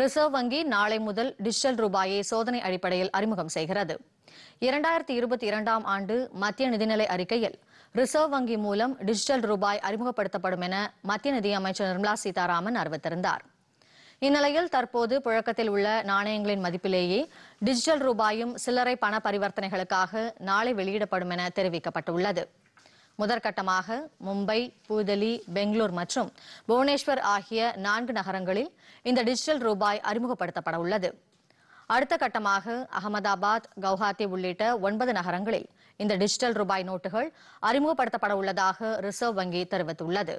reserve வங்கி நாளை முதல் டிஜிட்டல் ரூபாயை சோதனை அடிப்படையில் அறிமுகம் செய்கிறது இரண்டாயிரத்தி இருபத்தி இரண்டாம் ஆண்டு மத்திய நிதிநிலை அறிக்கையில் ரிசர்வ் வங்கி மூலம் டிஜிட்டல் ரூபாய் அறிமுகப்படுத்தப்படும் என மத்திய நிதியமைச்சர் நிர்மலா சீதாராமன் அறிவித்திருந்தார் இந்நிலையில் தற்போது புழக்கத்தில் உள்ள நாணயங்களின் மதிப்பிலேயே டிஜிட்டல் ரூபாயும் சில்லறை பண பரிவர்த்தனைகளுக்காக நாளை வெளியிடப்படும் என தெரிவிக்கப்பட்டுள்ளது முதற்கட்டமாக மும்பை புதுதில்லி பெங்களூர் மற்றும் புவனேஸ்வர் ஆகிய நான்கு நகரங்களில் இந்த டிஜிட்டல் ரூபாய் அறிமுகப்படுத்தப்பட உள்ளது அடுத்த கட்டமாக அகமதாபாத் கவுஹாத்தி உள்ளிட்ட ஒன்பது நகரங்களில் இந்த டிஜிட்டல் ரூபாய் நோட்டுகள் அறிமுகப்படுத்தப்பட உள்ளதாக ரிசர்வ் வங்கி தெரிவித்துள்ளது